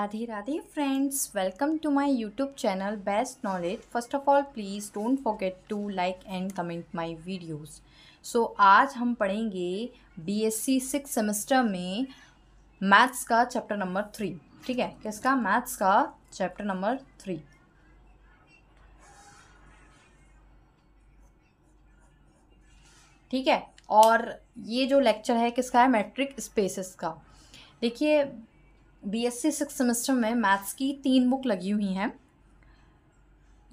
Radhe Radhe friends welcome to my YouTube channel best knowledge first of all please don't forget to like and comment my videos so आज हम पढ़ेंगे BSc six semester में maths का chapter number three ठीक है किसका maths का chapter number three ठीक है और ये जो लेक्चर है किसका है मैट्रिक स्पेसिस का देखिए B S C six semester में मैथ्स की तीन बुक लगी हुई हैं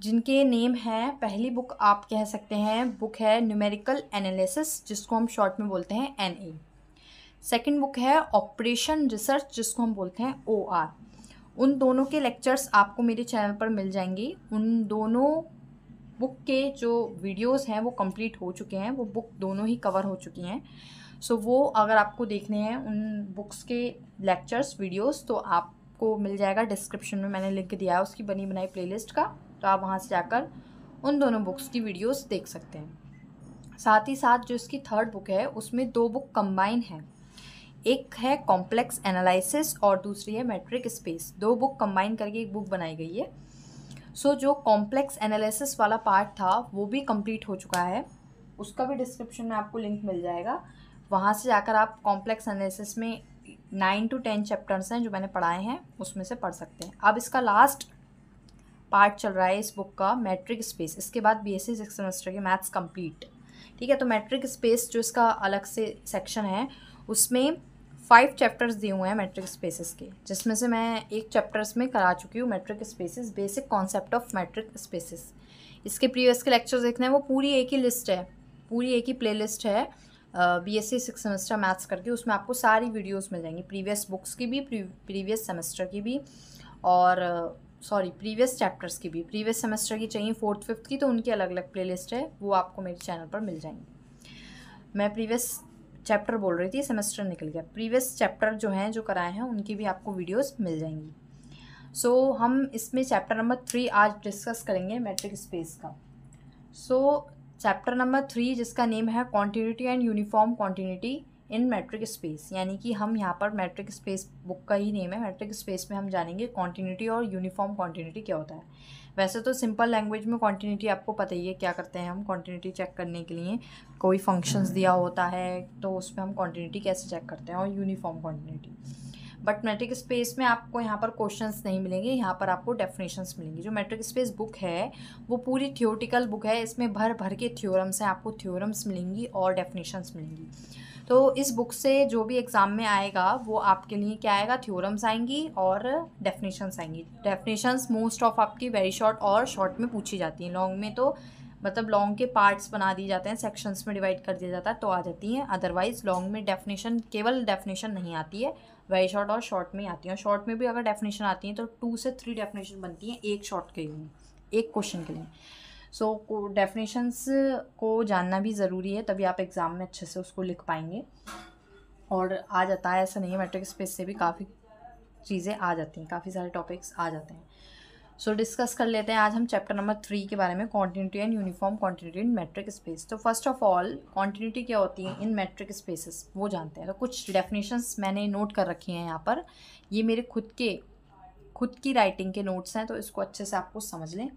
जिनके नेम है पहली बुक आप कह सकते हैं बुक है न्यूमेरिकल एनालिसिस जिसको हम शॉर्ट में बोलते हैं एन ए सेकेंड बुक है ऑपरेशन रिसर्च जिसको हम बोलते हैं ओ आर उन दोनों के लेक्चर्स आपको मेरे चैनल पर मिल जाएंगे उन दोनों बुक के जो वीडियोस हैं वो कंप्लीट हो चुके हैं वो बुक दोनों ही कवर हो चुकी हैं सो so, वो अगर आपको देखने हैं उन बुक्स के लेक्चर्स वीडियोस तो आपको मिल जाएगा डिस्क्रिप्शन में मैंने लिंक दिया है उसकी बनी बनाई प्लेलिस्ट का तो आप वहाँ से जाकर उन दोनों बुक्स की वीडियोस देख सकते हैं साथ ही साथ जो इसकी थर्ड बुक है उसमें दो बुक कंबाइन है एक है कॉम्प्लेक्स एनालिसिस और दूसरी है मैट्रिक स्पेस दो बुक कंबाइन करके एक बुक बनाई गई है सो so, जो कॉम्प्लेक्स एनालिसिस वाला पार्ट था वो भी कंप्लीट हो चुका है उसका भी डिस्क्रिप्शन में आपको लिंक मिल जाएगा वहाँ से जाकर आप कॉम्प्लेक्स एनालिसिस में नाइन टू टेन चैप्टर्स हैं जो मैंने पढ़ाए हैं उसमें से पढ़ सकते हैं अब इसका लास्ट पार्ट चल रहा है इस बुक का मैट्रिक स्पेस इसके बाद B S C six semester के मैथ्स कंप्लीट ठीक है तो मैट्रिक स्पेस जो इसका अलग से सेक्शन है उसमें फाइव चैप्टर्स दिए हुए हैं मैट्रिक स्पेसेस के जिसमें से मैं एक चैप्टर्स में करा चुकी हूँ metric spaces basic concept of metric spaces इसके प्रीवियस के लेक्चर देखने हैं वो पूरी एक ही लिस्ट है पूरी एक ही प्लेलिस्ट है B S C six semester maths करके उसमें आपको सारी वीडियोज़ मिल जाएंगी प्रीवियस बुक्स की भी प्रीवियस सेमेस्टर की भी और सॉरी प्रीवियस चैप्टर्स की भी प्रीवियस सेमेस्टर की चाहिए फोर्थ फिफ्थ की तो उनकी अलग अलग प्लेलिस्ट है वो आपको मेरे चैनल पर मिल जाएंगी मैं प्रीवियस चैप्टर बोल रही थी सेमेस्टर निकल गया प्रीवियस चैप्टर जो हैं जो कराए हैं उनकी भी आपको वीडियोस मिल जाएंगी सो so, हम इसमें चैप्टर नंबर थ्री आज डिस्कस करेंगे मैट्रिक स्पेस का so so, chapter number three जिसका नेम है continuity and uniform continuity in metric space यानी कि हम यहाँ पर मैट्रिक स्पेस बुक का ही नेम है मैट्रिक स्पेस में हम जानेंगे कॉन्टीन्यूटी और यूनिफॉर्म कॉन्टीन्यूटी क्या होता है वैसे तो सिंपल लैंग्वेज में कॉन्टीन्यूटी आपको पता ही है क्या करते हैं हम कॉन्टीन्यूटी चेक करने के लिए कोई फंक्शंस दिया होता है तो उस पर हम कॉन्टीन्यूटी कैसे चेक करते हैं और uniform continuity but metric space में आपको यहाँ पर क्वेश्चंस नहीं मिलेंगे यहाँ पर आपको डेफिनेशंस मिलेंगी जो मेट्रिक स्पेस बुक है वो पूरी थियोटिकल बुक है इसमें भर भर के थियोरम्स हैं आपको थियोरम्स मिलेंगी और डेफिनेशंस मिलेंगी तो इस बुक से जो भी एग्ज़ाम में आएगा वो आपके लिए क्या आएगा थ्योरम्स आएंगी और डेफिनेशंस आएंगी डेफिनेशंस मोस्ट ऑफ आपकी वेरी शॉर्ट और शॉर्ट में पूछी जाती हैं लॉन्ग में तो मतलब लॉन्ग के पार्ट्स बना दिए जाते हैं सेक्शंस में डिवाइड कर दिया जाता है तो आ जाती हैं अदरवाइज लॉन्ग में डेफिनेशन केवल डेफिनेशन नहीं आती है वेरी शॉर्ट और शॉर्ट में आती है और शॉर्ट में भी अगर डेफिनेशन आती है तो टू से थ्री डेफिनेशन बनती हैं एक शॉर्ट के लिए एक क्वेश्चन के लिए सो so, डेफिनेशंस को जानना भी ज़रूरी है तभी आप एग्ज़ाम में अच्छे से उसको लिख पाएंगे और आ जाता है ऐसा नहीं है मैट्रिक स्पेस से भी काफ़ी चीज़ें आ जाती हैं काफ़ी सारे टॉपिक्स आ जाते हैं सो so, डिस्कस कर लेते हैं आज हम चैप्टर नंबर थ्री के बारे में continuity and uniform continuity in metric space तो फर्स्ट ऑफ ऑल कॉन्टीन्यूटी क्या होती है इन मेट्रिक स्पेसेस वो जानते हैं तो कुछ डेफिनेशंस मैंने नोट कर रखी हैं यहाँ पर ये मेरे खुद के खुद की राइटिंग के नोट्स हैं तो इसको अच्छे से आपको समझ लें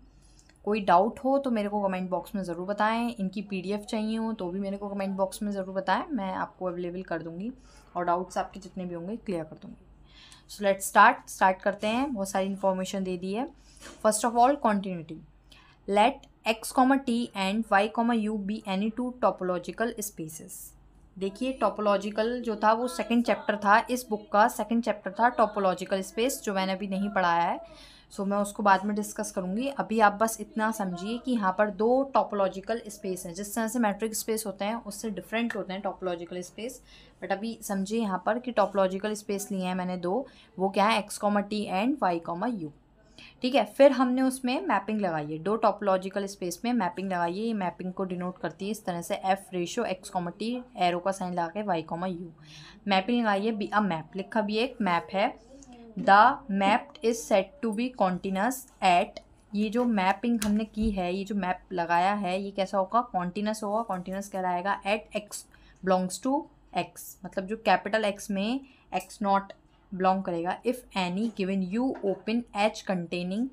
कोई डाउट हो तो मेरे को कमेंट बॉक्स में ज़रूर बताएं इनकी पीडीएफ चाहिए हो तो भी मेरे को कमेंट बॉक्स में ज़रूर बताएं मैं आपको अवेलेबल कर दूँगी और डाउट्स आपके जितने भी होंगे क्लियर कर दूँगी सो लेट स्टार्ट स्टार्ट करते हैं बहुत सारी इन्फॉर्मेशन दे दी है first of all continuity let X comma T and Y comma U be any two topological spaces देखिए टोपोलॉजिकल जो था वो सेकेंड चैप्टर था इस बुक का सेकेंड चैप्टर था टोपोलॉजिकल स्पेस जो मैंने अभी नहीं पढ़ाया है सो मैं उसको बाद में डिस्कस करूँगी अभी आप बस इतना समझिए कि यहाँ पर दो टॉपोलॉजिकल स्पेस हैं जिस तरह से मैट्रिक स्पेस होते हैं उससे डिफरेंट होते हैं टॉपोलॉजिकल स्पेस बट अभी समझिए यहाँ पर कि टॉपोलॉजिकल स्पेस लिए हैं मैंने दो वो क्या है X comma T and Y comma U ठीक है फिर हमने उसमें मैपिंग लगाई है दो टॉपोलॉजिकल स्पेस में मैपिंग लगाई है ये मैपिंग को डिनोट करती है इस तरह से F ratio X comma T arrow का साइन लगा के वाई कॉमा यू मैपिंग लगाई है बी अ मैप लिखा भी एक मैप है the map is set to be continuous at ये जो मैपिंग हमने की है ये जो मैप लगाया है ये कैसा होगा कॉन्टीन्यूस होगा कॉन्टीन्यूस कहलाएगा at X belongs to X मतलब जो कैपिटल एक्स में एक्स नॉट बिलोंग करेगा if any given U open H containing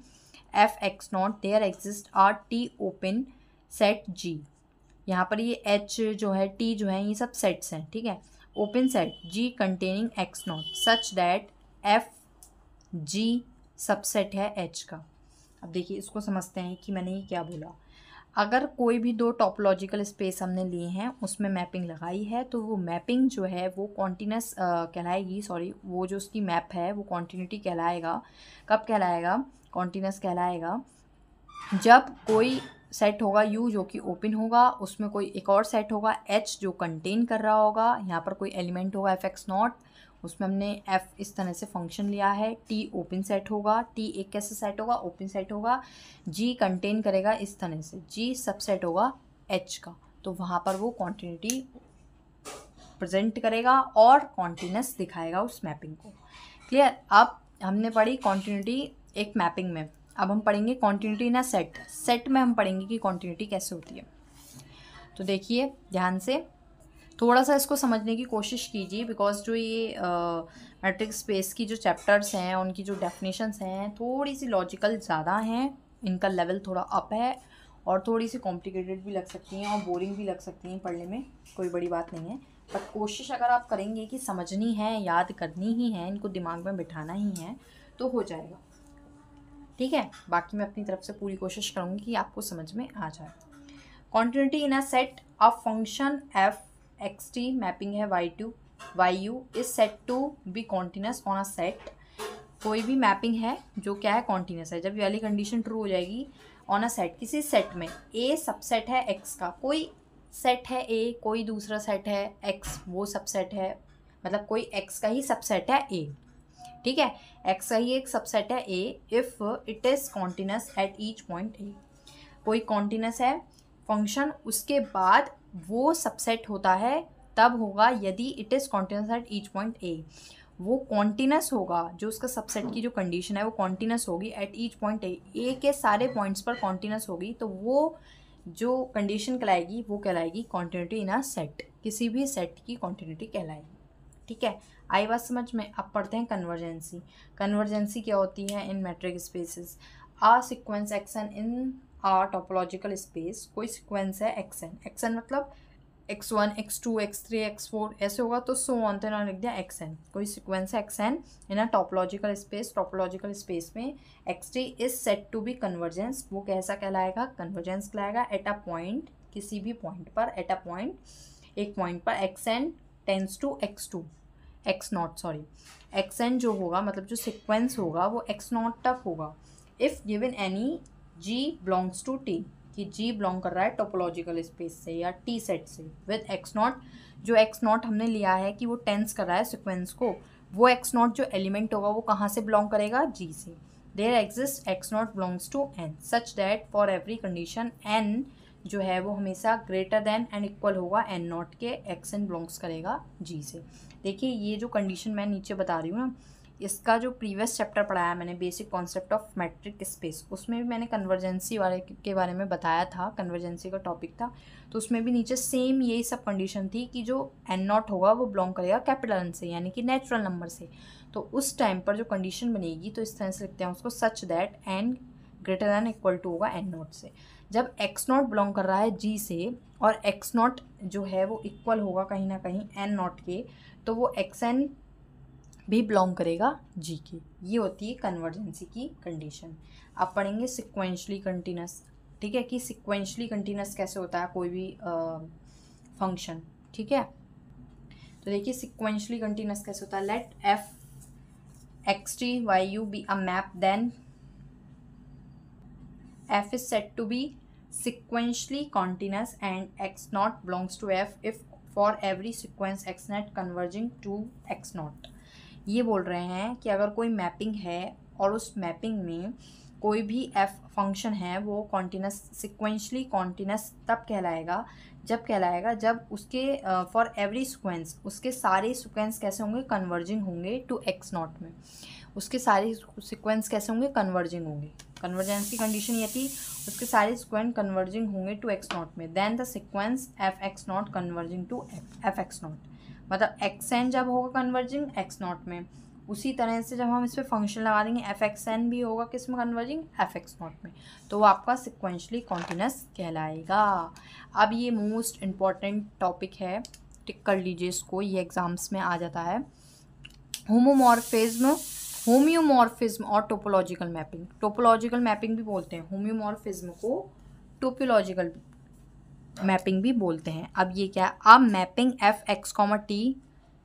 F X naught there exist R T open set G यहाँ पर ये एच जो है टी जो है ये सब सेट्स हैं ठीक है open set G containing X naught such that F G subset है एच का अब देखिए इसको समझते हैं कि मैंने ये क्या बोला अगर कोई भी दो टॉपोलॉजिकल स्पेस हमने लिए हैं उसमें मैपिंग लगाई है तो वो मैपिंग जो है वो कॉन्टीन्यूस कहलाएगी सॉरी वो जो उसकी मैप है वो कॉन्टीन्यूटी कहलाएगा कब कहलाएगा कॉन्टीन्यूस कहलाएगा जब कोई सेट होगा यू जो कि ओपन होगा उसमें कोई एक और सेट होगा एच जो कंटेन कर रहा होगा यहाँ पर कोई एलिमेंट होगा एफ एक्स नॉट उसमें हमने एफ इस तरह से फंक्शन लिया है टी ओपन सेट होगा टी एक कैसे सेट होगा ओपन सेट होगा जी कंटेन करेगा इस तरह से जी सबसेट होगा एच का तो वहाँ पर वो कॉन्टीन्यूटी प्रजेंट करेगा और कॉन्टीन्यूस दिखाएगा उस मैपिंग को क्लियर अब हमने पढ़ी कॉन्टीन्यूटी एक मैपिंग में अब हम पढ़ेंगे कॉन्टीन्यूटी ना सेट सेट में हम पढ़ेंगे कि कॉन्टीन्यूटी कैसे होती है तो देखिए ध्यान से थोड़ा सा इसको समझने की कोशिश कीजिए बिकॉज जो ये मैट्रिक स्पेस की जो चैप्टर्स हैं उनकी जो डेफिनेशंस हैं थोड़ी सी लॉजिकल ज़्यादा हैं इनका लेवल थोड़ा अप है और थोड़ी सी कॉम्प्लिकेटेड भी लग सकती हैं और बोरिंग भी लग सकती हैं पढ़ने में कोई बड़ी बात नहीं है पर कोशिश अगर आप करेंगे कि समझनी है याद करनी ही है इनको दिमाग में बिठाना ही है तो हो जाएगा ठीक है बाकी मैं अपनी तरफ से पूरी कोशिश करूँगी कि आपको समझ में आ जाए continuity in a set a function F X T mapping है Y to Y U is set to be continuous on a set कोई भी मैपिंग है जो क्या है कॉन्टीन्यूस है जब ये वाली कंडीशन ट्रू हो जाएगी ऑन अ सेट किसी सेट में ए सबसेट है एक्स का कोई सेट है ए कोई दूसरा सेट है एक्स वो सबसेट है मतलब कोई एक्स का ही सबसेट है ए ठीक है एक्स का ही एक सबसेट है A if it is continuous at each point A कोई कॉन्टीन्यूस है फंक्शन उसके बाद वो सबसेट होता है तब होगा यदि it is continuous at each point A वो कॉन्टिन्यूस होगा जो उसका सबसेट की जो कंडीशन है वो कॉन्टीन्यूस होगी at each point A A के सारे पॉइंट्स पर कॉन्टीन्यूस होगी तो वो जो कंडीशन कहलाएगी वो कहलाएगी कॉन्टीन्यूटी इन अ सेट किसी भी सेट की कॉन्टीन्यूटी कहलाएगी ठीक है आई बात समझ में अब पढ़ते हैं कन्वर्जेंसी कन्वर्जेंसी क्या होती है in metric spaces a sequence X N in R topological space कोई सिक्वेंस है एक्स एन मतलब X one X to X three X four ऐसे होगा तो सो ऑन तो लिख दिया एक्स एन कोई सिक्वेंस है X N in topological space topological space में X three is set to be convergence वो कैसा कहलाएगा कन्वर्जेंस कहलाएगा एट अ पॉइंट किसी भी पॉइंट पर एट अ पॉइंट एक पॉइंट पर X N tends to X to X naught sorry X N जो होगा मतलब जो सिक्वेंस होगा वो एक्स नॉट तक होगा if given any G belongs to T कि जी बिलोंग कर रहा है टोपोलॉजिकल स्पेस से या टी सेट से विद एक्स नॉट जो एक्स नॉट हमने लिया है कि वो टेंस कर रहा है सिक्वेंस को वो एक्स नॉट जो एलिमेंट होगा वो कहाँ से बिलोंग करेगा जी से there exist X naught belongs to N such that for every condition N जो है वो हमेशा ग्रेटर देन एंड इक्वल होगा एन नॉट के एक्स एन बिलोंग्स करेगा जी से देखिए ये जो कंडीशन मैं नीचे बता रही हूँ ना इसका जो प्रीवियस चैप्टर पढ़ाया मैंने basic concept of metric space उसमें भी मैंने कन्वर्जेंसी वाले के बारे में बताया था कन्वर्जेंसी का टॉपिक था तो उसमें भी नीचे सेम यही सब कंडीशन थी कि जो एन नॉट होगा वो बिलोंग करेगा कैपिटल एन से यानी कि नेचुरल नंबर से तो उस टाइम पर जो कंडीशन बनेगी तो इस तरह से लिखते हैं उसको such that N greater than equal to होगा एन नॉट से जब एक्स नॉट बिलोंग कर रहा है जी से और एक्स नॉट जो है वो इक्वल होगा कहीं ना कहीं एन नॉट के तो वो एक्स एन भी बिलोंग करेगा जी के ये होती है कन्वर्जेंसी की कंडीशन आप पढ़ेंगे सिक्वेंशली कंटिन्यूस ठीक है कि सिक्वेंशली कंटिन्यूस कैसे होता है कोई भी फंक्शन ठीक है तो देखिए सिक्वेंशली कंटिन्यूस कैसे होता है let F X T Y U be a map then F is set to be sequentially continuous and X naught belongs to F if for every sequence X naught converging to X naught ये बोल रहे हैं कि अगर कोई mapping है और उस मैपिंग में कोई भी एफ फंक्शन है वो कॉन्टीन्यूस सिक्वेंशली कॉन्टीन्यूस तब कहलाएगा जब कहलाएगा जब उसके फॉर एवरी सिक्वेंस उसके सारे सिक्वेंस कैसे होंगे कन्वर्जिंग होंगे टू एक्स नॉट में उसके सारे सिक्वेंस कैसे होंगे कन्वर्जिंग होंगे कन्वर्जेंस की कंडीशन ये थी उसके सारे सिक्वेंस कन्वर्जिंग होंगे टू एक्स नॉट में then the sequence F X naught converging to F X naught मतलब एक्स एन जब होगा कन्वर्जिंग एक्स नॉट में उसी तरह से जब हम इस पर फंक्शन लगा देंगे एफ एक्स एन भी होगा किस में कन्वर्जिंग एफ एक्स नॉट में तो वो आपका सिक्वेंशली कॉन्टिन्यूस कहलाएगा अब ये मोस्ट इम्पॉर्टेंट टॉपिक है टिक कर लीजिए इसको ये एग्ज़ाम्स में आ जाता है होमोमॉर्फिज्म होम्योमॉर्फिज्म और टोपोलॉजिकल मैपिंग टोपोलॉजिकल मैपिंग भी बोलते हैं होम्योमॉर्फिज्म को टोपोलॉजिकल मैपिंग भी बोलते हैं अब ये क्या है अब mapping F X comma T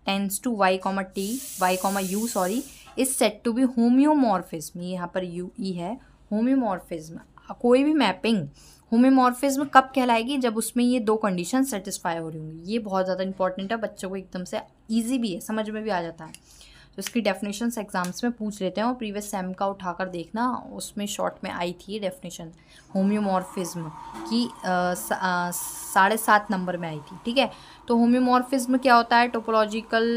tends to Y comma T Y comma U sorry is set to be homeomorphism ये यहाँ पर यू ई e है होम्योमॉर्फिज्म कोई भी मैपिंग होम्योमॉर्फिज्म कब कहलाएगी जब उसमें ये दो कंडीशन सेटिस्फाई हो रही होंगी ये बहुत ज़्यादा इंपॉर्टेंट है बच्चों को एकदम से ईजी भी है समझ में भी आ जाता है तो इसकी डेफिनेशन एग्ज़ाम्स में पूछ लेते हैं और प्रीवियस सेम का उठाकर देखना उसमें शॉर्ट में आई थी ये डेफिनेशन होम्योमॉर्फिज्म की साढ़े सात नंबर में आई थी ठीक है तो होम्योमॉर्फिज्म क्या होता है टोपोलॉजिकल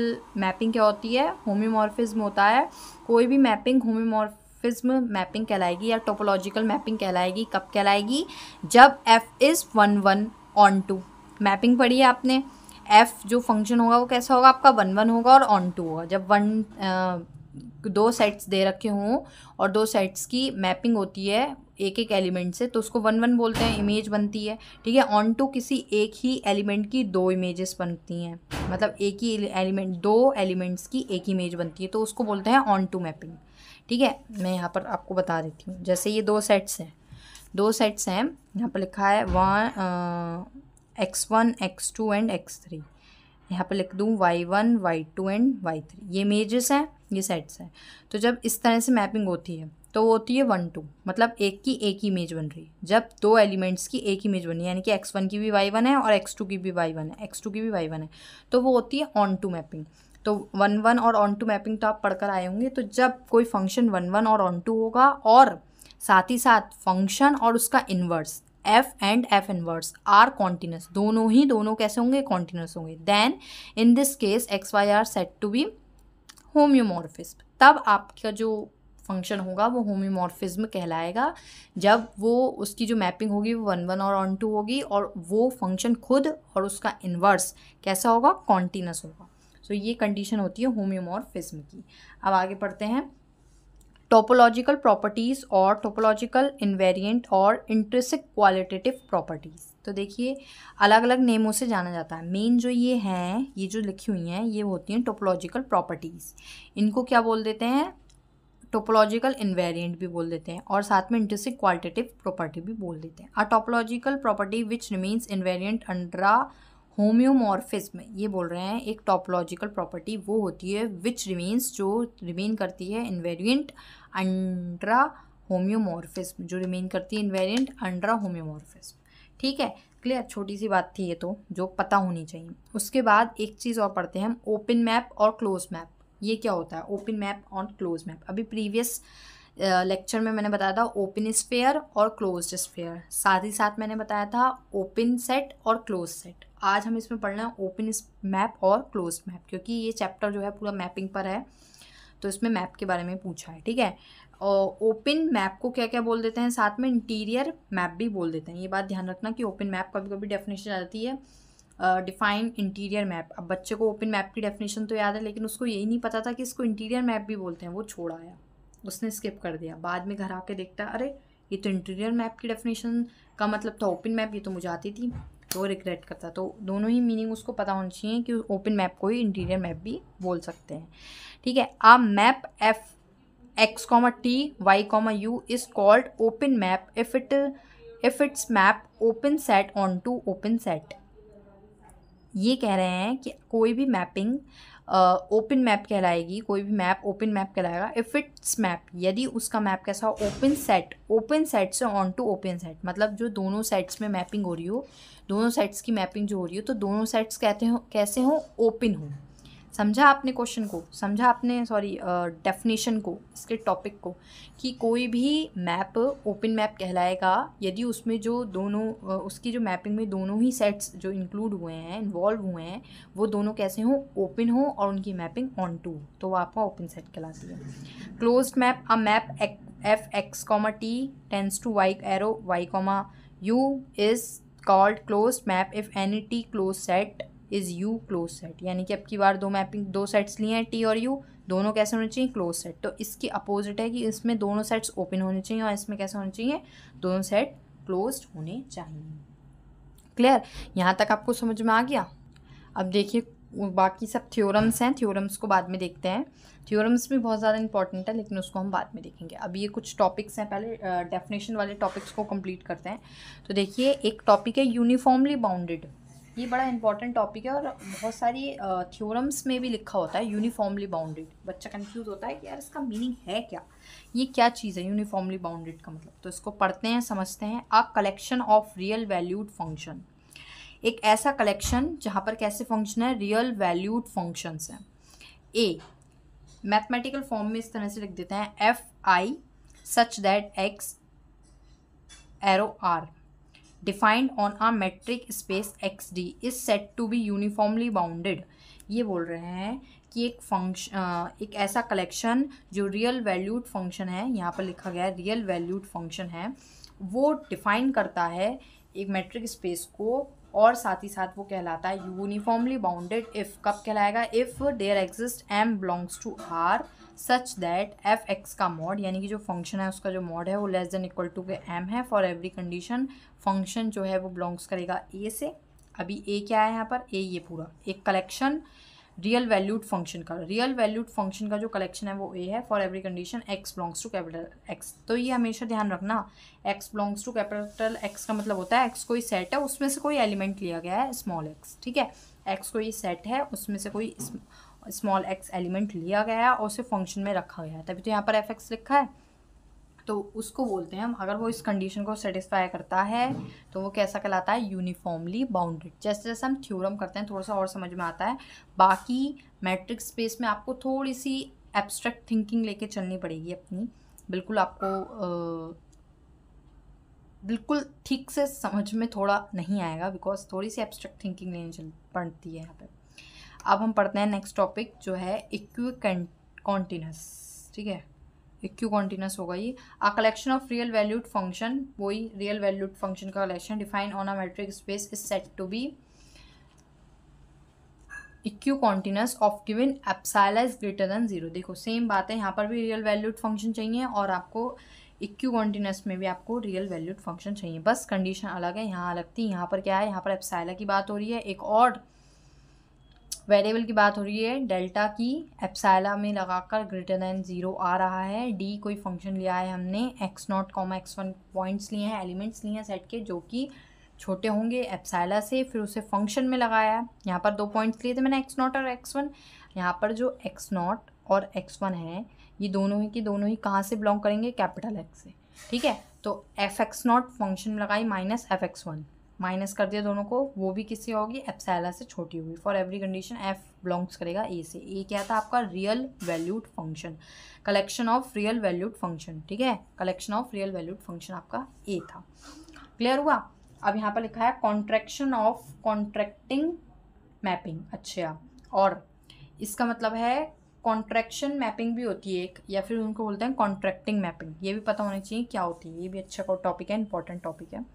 मैपिंग क्या होती है होम्योमॉर्फिज्म होता है कोई भी मैपिंग होम्योमॉर्फ फिज्म मैपिंग कहलाएगी या टोपोलॉजिकल मैपिंग कहलाएगी कब कहलाएगी जब F is one one onto mapping पढ़ी है आपने एफ जो फंक्शन होगा वो कैसा होगा आपका वन वन होगा और ऑन टू होगा जब वन दो सेट्स दे रखे हों और दो सेट्स की मैपिंग होती है एक एक एलिमेंट से तो उसको वन वन बोलते हैं इमेज बनती है ठीक है ऑन टू किसी एक ही एलिमेंट की दो इमेजेस बनती हैं मतलब एक ही एलिमेंट दो एलिमेंट्स की एक इमेज बनती है तो उसको बोलते हैं ऑन टू मैपिंग ठीक है मैं यहाँ पर आपको बता देती हूँ जैसे ये दो सेट्स हैं दो सेट्स हैं यहाँ पर लिखा है one X one X two and X three यहाँ पर लिख दूँ Y one Y two and Y three ये इमेजेस हैं ये सेट्स हैं तो जब इस तरह से मैपिंग होती है तो वो होती है वन टू मतलब एक की एक ही इमेज बन रही है जब दो एलिमेंट्स की एक इमेज बनी यानी कि एक्स वन की भी वाई वन है और एक्स टू की भी वाई वन है एक्स टू की भी वाई वन है तो वो होती है ऑन टू मैपिंग तो वन वन और ऑन टू मैपिंग तो आप पढ़कर आए होंगे तो जब कोई फंक्शन वन वन और ऑन टू होगा और साथ ही साथ फंक्शन और उसका inverse F and F inverse are continuous दोनों ही दोनों कैसे होंगे कॉन्टीन्यूस होंगे then in this case X Y are said to be homeomorphism तब आपका जो फंक्शन होगा वो होम्योमोरफिज़्म कहलाएगा जब वो उसकी जो मैपिंग होगी वो वन वन और ऑन टू होगी और वो फंक्शन खुद और उसका इन्वर्स कैसा होगा कॉन्टीन्यूस होगा सो so, ये कंडीशन होती है होम्योमोरफिज्म की अब आगे पढ़ते हैं टोपोलॉजिकल प्रॉपर्टीज़ और टोपोलॉजिकल इन्वेरिएंट और इंट्रेसिक क्वालिटेटिव प्रॉपर्टीज़ तो देखिए अलग अलग नेमों से जाना जाता है मेन जो ये हैं ये जो लिखी हुई हैं ये होती हैं टोपोलॉजिकल प्रॉपर्टीज़ इनको क्या बोल देते हैं टोपोलॉजिकल इन्वेरियंट भी बोल देते हैं और साथ में इंट्रेसिक क्वालिटेटिव प्रॉपर्टी भी बोल देते हैं a topological property which remains invariant under a homeomorphism ये बोल रहे हैं एक टॉपोलॉजिकल प्रॉपर्टी वो होती है विच रिमेन्स जो रिमेन करती है इन्वेरियंट अंड्रा होम्योमॉर्फिज्म जो रिमेन करती है इन्वेरियंट अंड्रा होम्योमॉर्फिज्म ठीक है क्लियर छोटी सी बात थी ये तो जो पता होनी चाहिए उसके बाद एक चीज़ और पढ़ते हैं हम ओपन मैप और क्लोज मैप ये क्या होता है ओपन मैप और क्लोज मैप अभी प्रीवियस लेक्चर में मैंने बताया था ओपन स्पेयर और क्लोज स्पेयर साथ ही साथ मैंने बताया था ओपन सेट और क्लोज सेट आज हम इसमें पढ़ना है ओपन मैप और क्लोज मैप क्योंकि ये चैप्टर जो है पूरा मैपिंग पर है तो इसमें मैप के बारे में पूछा है ठीक है और ओपन मैप को क्या क्या बोल देते हैं साथ में इंटीरियर मैप भी बोल देते हैं ये बात ध्यान रखना कि ओपन मैप कभी कभी डेफिनेशन आ जाती है डिफाइन इंटीरियर मैप अब बच्चे को ओपन मैप की डेफिनेशन तो याद है लेकिन उसको यही नहीं पता था कि इसको इंटीरियर मैप भी बोलते हैं वो छोड़ आया उसने स्किप कर दिया बाद में घर आके देखता अरे ये तो इंटीरियर मैप की डेफिनेशन का मतलब था ओपन मैप ये तो मुझे आती थी तो रिग्रेट करता तो दोनों ही मीनिंग उसको पता होनी चाहिए कि ओपन मैप को ही इंटीरियर मैप भी बोल सकते हैं ठीक है अब map F X comma T Y comma U is called open map if it if its map open set onto open set ये कह रहे हैं कि कोई भी मैपिंग ओपन मैप कहलाएगी कोई भी मैप ओपन मैप कहलाएगा इफ़ इट्स मैप यदि उसका मैप कैसा हो ओपन सेट ओपन सेट से ऑन टू ओपन सेट मतलब जो दोनों सेट्स में मैपिंग हो रही हो दोनों सेट्स की मैपिंग जो हो रही हो तो दोनों सेट्स कहते हो कैसे हों ओपन हों समझा आपने क्वेश्चन को समझा आपने सॉरी डेफिनेशन को इसके टॉपिक को कि कोई भी मैप ओपन मैप कहलाएगा यदि उसमें जो दोनों उसकी जो मैपिंग में दोनों ही सेट्स जो इंक्लूड हुए हैं इन्वॉल्व हुए हैं वो दोनों कैसे हों ओपन हो और उनकी मैपिंग ऑन टू तो वो आपका ओपन सेट कहलाती है close map a map F X comma T tends to Y arrow Y comma U is called close map if any T close set is U close set यानी कि अब की बार दो मैपिंग दो sets लिए हैं टी और you दोनों कैसे होने चाहिए क्लोज सेट तो इसकी अपोजिट है कि इसमें दोनों सेट्स ओपन होने चाहिए और इसमें कैसे होने चाहिए दोनों सेट क्लोज होने चाहिए क्लियर यहाँ तक आपको समझ में आ गया अब देखिए बाकी सब थ्योरम्स हैं थ्योरम्स को बाद में देखते हैं थ्योरम्स भी बहुत ज़्यादा इंपॉर्टेंट है लेकिन उसको हम बाद में देखेंगे अब ये कुछ टॉपिक्स हैं पहले डेफिनेशन वाले टॉपिक्स को कंप्लीट करते हैं तो देखिए एक टॉपिक है यूनिफॉर्मली बाउंडेड ये बड़ा इंपॉर्टेंट टॉपिक है और बहुत सारी थ्योरम्स में भी लिखा होता है यूनिफॉर्मली बाउंडेड बच्चा कंफ्यूज होता है कि यार इसका मीनिंग है क्या ये क्या चीज़ है यूनिफॉर्मली बाउंडेड का मतलब तो इसको पढ़ते हैं समझते हैं a collection of real valued function एक ऐसा कलेक्शन जहाँ पर कैसे फंक्शन है रियल वैल्यूड फंक्शंस हैं ए मैथमेटिकल फॉर्म में इस तरह से लिख देते हैं F I such that X arrow R defined on a metric space X D is set to be uniformly bounded ये बोल रहे हैं कि एक फंक्शन एक ऐसा कलेक्शन जो रियल वैल्यूड फंक्शन है यहाँ पर लिखा गया है रियल वैल्यूड फंक्शन है वो डिफाइन करता है एक मेट्रिक स्पेस को और साथ ही साथ वो कहलाता है यूनिफॉर्मली बाउंडेड इफ़ कब कहलाएगा if there exist M belongs to R such that F X का मॉड यानी कि जो फंक्शन है उसका जो मॉड है वो लेस देन इक्वल टू के एम है फॉर एवरी कंडीशन फंक्शन जो है वो बिलोंग्स करेगा ए से अभी ए क्या है यहाँ पर ए ये पूरा एक कलेक्शन रियल वैल्यूड फंक्शन का रियल वैल्यूड फंक्शन का जो कलेक्शन है वो ए है for every condition X belongs to capital X तो ये हमेशा ध्यान रखना X belongs to capital X का मतलब होता है एक्स कोई सेट है उसमें से कोई एलिमेंट लिया गया है स्मॉल एक्स ठीक है एक्स कोई सेट है उसमें से कोई स्मॉल एक्स एलिमेंट लिया गया है और उसे फंक्शन में रखा गया है तभी तो यहाँ पर एफ एक्स लिखा है तो उसको बोलते हैं हम अगर वो इस कंडीशन को सेटिस्फाई करता है तो वो कैसा कहलाता है यूनिफॉर्मली बाउंडेड जैसे जैसे हम थ्योरम करते हैं थोड़ा सा और समझ में आता है बाकी मैट्रिक स्पेस में आपको थोड़ी सी एब्स्ट्रैक्ट थिंकिंग लेके चलनी पड़ेगी अपनी बिल्कुल आपको आ, बिल्कुल ठीक से समझ में थोड़ा नहीं आएगा बिकॉज थोड़ी सी एब्स्ट्रैक्ट थिंकिंग लेनी पड़ती है यहाँ पर अब हम पढ़ते हैं नेक्स्ट टॉपिक जो है इक्यू कॉन्टिनस ठीक है इक्यू कॉन्टिनस होगा ये a collection of real valued function वही रियल वैल्यूड फंक्शन का collection define on a metric space is set to be equicontinuous of given epsilon is greater than zero देखो same बात है यहाँ पर भी रियल वैल्यूड फंक्शन चाहिए और आपको इक्व कॉन्टिनस में भी आपको रियल वैल्यूड फंक्शन चाहिए बस कंडीशन अलग है यहाँ अलग थी यहाँ पर क्या है यहाँ पर एप्साइला की बात हो रही है एक और वेरिएबल की बात हो रही है डेल्टा की एप्साइला में लगाकर ग्रेटर दैन ज़ीरो आ रहा है डी कोई फंक्शन लिया है हमने X not comma X one points लिए हैं एलिमेंट्स लिए हैं सेट के जो कि छोटे होंगे एप्साइला से फिर उसे फंक्शन में लगाया यहाँ पर दो पॉइंट्स लिए थे मैंने एक्स नॉट और एक्स वन यहाँ पर जो एक्स नॉट और एक्स वन है ये दोनों ही के दोनों ही कहाँ से बिलोंग करेंगे कैपिटल एक्स से ठीक है तो एफ एक्स नॉट फंक्शन में लगाई minus F X one minus कर दिया दोनों को वो भी किससे होगी एप्सैला से छोटी हुई for every condition F belongs करेगा ए से ए क्या था आपका real valued function collection of real valued function ठीक है collection of real valued function आपका ए था क्लियर हुआ अब यहाँ पर लिखा है कॉन्ट्रैक्शन ऑफ कॉन्ट्रैक्टिंग मैपिंग अच्छा और इसका मतलब है कॉन्ट्रैक्शन मैपिंग भी होती है एक या फिर उनको बोलते हैं कॉन्ट्रैक्टिंग मैपिंग ये भी पता होना चाहिए क्या होती है ये भी अच्छा टॉपिक है इंपॉर्टेंट टॉपिक है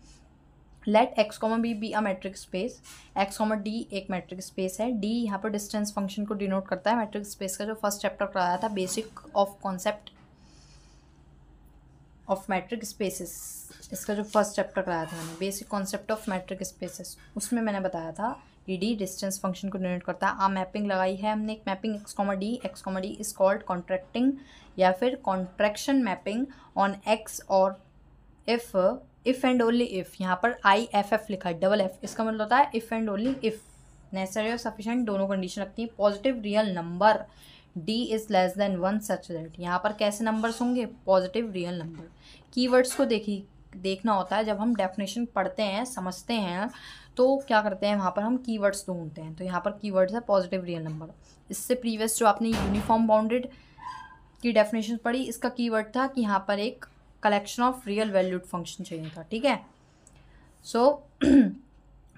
let X comma B be a metric space X comma D एक मैट्रिक स्पेस है डी यहाँ पर डिस्टेंस फंक्शन को डिनोट करता है मैट्रिक स्पेस का जो फर्स्ट चैप्टर कराया था basic of concept of metric spaces इसका जो फर्स्ट चैप्टर कराया था मैंने basic concept of metric spaces उसमें मैंने बताया था कि डी डिस्टेंस फंक्शन को डिनोट करता है आ मैपिंग लगाई है हमने एक mapping X comma D X comma D is called contracting या फिर कॉन्ट्रैक्शन मैपिंग ऑन एक्स और if if and only if यहाँ पर आई एफ एफ लिखा है डबल एफ इसका मतलब होता है if and only if necessary और सफिशेंट दोनों कंडीशन रखती है positive real number D is less than one such that यहाँ पर कैसे नंबर्स होंगे पॉजिटिव रियल नंबर कीवर्ड्स को देखी देखना होता है जब हम डेफिनेशन पढ़ते हैं समझते हैं तो क्या करते हैं वहाँ पर हम कीवर्ड्स ढूंढते हैं तो यहाँ पर कीवर्ड्स है पॉजिटिव रियल नंबर इससे प्रीवियस जो आपने यूनिफॉर्म बाउंडेड की डेफिनेशन पढ़ी इसका कीवर्ड था कि यहाँ पर एक collection of real valued function चाहिए था ठीक है सो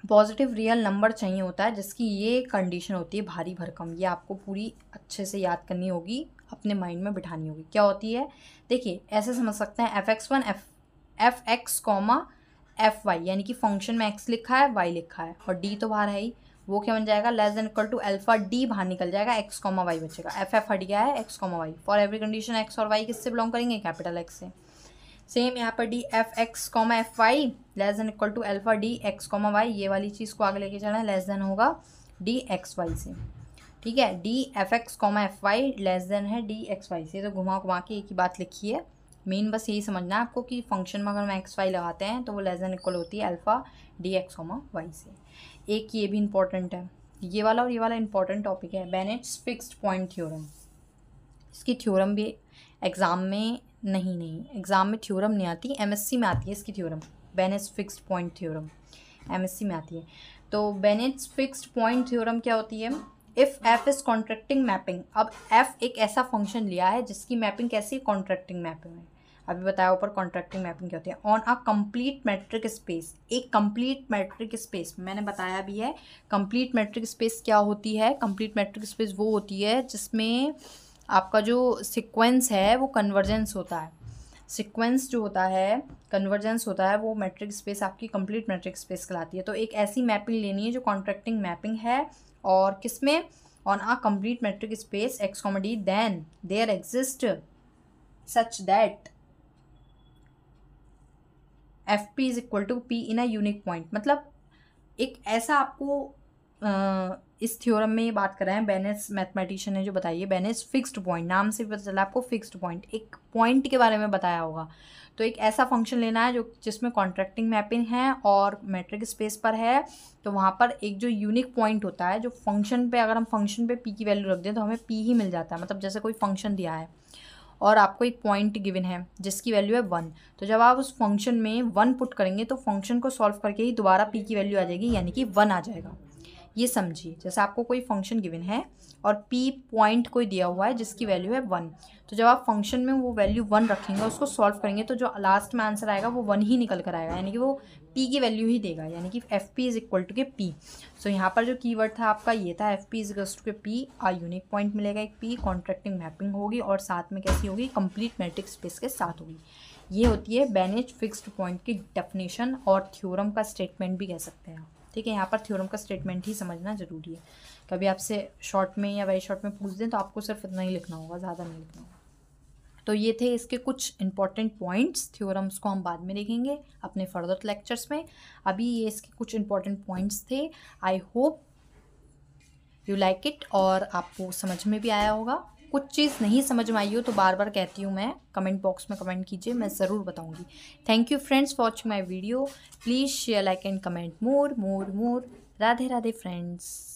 पॉजिटिव रियल नंबर चाहिए होता है जिसकी ये कंडीशन होती है भारी भरकम ये आपको पूरी अच्छे से याद करनी होगी अपने माइंड में बिठानी होगी क्या होती है देखिए ऐसे समझ सकते हैं F X one F F X comma F Y यानी कि फंक्शन में एक्स लिखा है वाई लिखा है और डी तो बाहर है ही वो क्या बन जाएगा less than equal to alpha D बाहर निकल जाएगा एक्स कॉमा वाई बचेगा एफ एफ हट गया है X comma Y for every condition X और वाई किससे बिलोंग करेंगे कैपिटल एक्स से सेम यहाँ पर D F X comma F Y less than equal to alpha D X comma Y ये वाली चीज़ को आगे लेके चलना है लेस देन होगा डी एक्स वाई से ठीक है D F X comma F Y less than है डी एक्स वाई से तो घुमा घुमा के एक ही बात लिखी है मेन बस यही समझना है आपको कि फंक्शन में अगर हम एक्स वाई लगाते हैं तो वो लेस देन इक्वल होती है alpha D X comma Y से एक ये भी इंपॉर्टेंट है ये वाला और ये वाला इंपॉर्टेंट टॉपिक है बेनेट्स फिक्स्ड पॉइंट थ्योरम इसकी थ्योरम भी एग्ज़ाम में नहीं नहीं एग्ज़ाम में थ्योरम नहीं आती एमएससी में आती है इसकी theorem Banach's fixed point theorem MSc में आती है तो बेनेट्स फिक्स्ड पॉइंट थ्योरम क्या होती है if F is contracting mapping अब एफ एक ऐसा फंक्शन लिया है जिसकी मैपिंग कैसी है कॉन्ट्रैक्टिंग मैपिंग है अभी बताया ऊपर कॉन्ट्रैक्टिंग मैपिंग क्या होती है on a complete metric space एक कम्प्लीट मैट्रिक स्पेस मैंने बताया भी है कम्प्लीट मैट्रिक स्पेस क्या होती है कम्प्लीट मैट्रिक स्पेस वो होती है जिसमें आपका जो सिक्वेंस है वो कन्वर्जेंस होता है सिक्वेंस जो होता है कन्वर्जेंस होता है वो मैट्रिक स्पेस आपकी कंप्लीट मैट्रिक स्पेस कहलाती है तो एक ऐसी मैपिंग लेनी है जो कॉन्ट्रैक्टिंग मैपिंग है और किस में on a complete metric space X comma D then there exist such that F P is equal to P in a unique point मतलब एक ऐसा आपको इस थ्योरम में ये बात कर रहे हैं बेनेस मैथमेटिशियन ने जो बताइए बेनेस फिक्स्ड पॉइंट नाम से पता चला आपको फिक्स्ड पॉइंट एक पॉइंट के बारे में बताया होगा तो एक ऐसा फंक्शन लेना है जो जिसमें कॉन्ट्रैक्टिंग मैपिंग है और मैट्रिक स्पेस पर है तो वहाँ पर एक जो यूनिक पॉइंट होता है जो फंक्शन पर अगर हम फंक्शन पर पी की वैल्यू रख दें तो हमें पी ही मिल जाता है मतलब जैसे कोई फंक्शन दिया है और आपको एक पॉइंट गिवन है जिसकी वैल्यू है वन तो जब आप उस फंक्शन में वन पुट करेंगे तो फंक्शन को सॉल्व करके ही दोबारा पी की वैल्यू आ जाएगी यानी कि वन आ जाएगा ये समझिए जैसे आपको कोई फंक्शन गिवन है और पी पॉइंट कोई दिया हुआ है जिसकी वैल्यू है वन तो जब आप फंक्शन में वो वैल्यू वन रखेंगे उसको सॉल्व करेंगे तो जो लास्ट में आंसर आएगा वो वन ही निकल कर आएगा यानी कि वो पी की वैल्यू ही देगा यानी कि F P is equal to K P so यहाँ पर जो कीवर्ड था आपका ये था F P is equal to K P a unique point मिलेगा एक पी कॉन्ट्रैक्टिंग मैपिंग होगी और साथ में कैसी होगी कंप्लीट मेट्रिक स्पेस के साथ होगी ये होती है बैनेज फिक्स्ड पॉइंट की डेफिनेशन और थ्योरम का स्टेटमेंट भी कह सकते हैं आप ठीक है यहाँ पर थ्योरम का स्टेटमेंट ही समझना ज़रूरी है कभी आपसे शॉर्ट में या वेरी शॉर्ट में पूछ दें तो आपको सिर्फ इतना ही लिखना होगा ज़्यादा नहीं लिखना होगा तो ये थे इसके कुछ इंपॉर्टेंट पॉइंट्स थ्योरम्स को हम बाद में देखेंगे अपने फर्दर लेक्चर्स में अभी ये इसके कुछ इंपॉर्टेंट पॉइंट्स थे I hope you like it और आपको समझ में भी आया होगा कुछ चीज़ नहीं समझ में आई हो तो बार बार कहती हूँ मैं कमेंट बॉक्स में कमेंट कीजिए मैं ज़रूर बताऊँगी thank you friends watching my video please share like and comment more more more Radhe Radhe friends